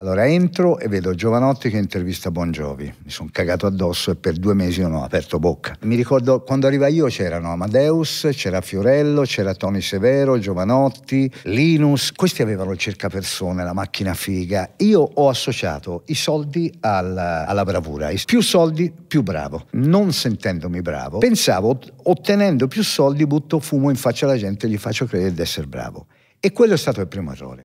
Allora entro e vedo Giovanotti che intervista Bongiovi. Mi sono cagato addosso e per due mesi non ho aperto bocca. Mi ricordo quando arriva io c'erano Amadeus, c'era Fiorello, c'era Tony Severo, Giovanotti, Linus. Questi avevano circa persone, la macchina figa. Io ho associato i soldi alla, alla bravura. Più soldi, più bravo. Non sentendomi bravo, pensavo ottenendo più soldi butto fumo in faccia alla gente e gli faccio credere di essere bravo. E quello è stato il primo errore.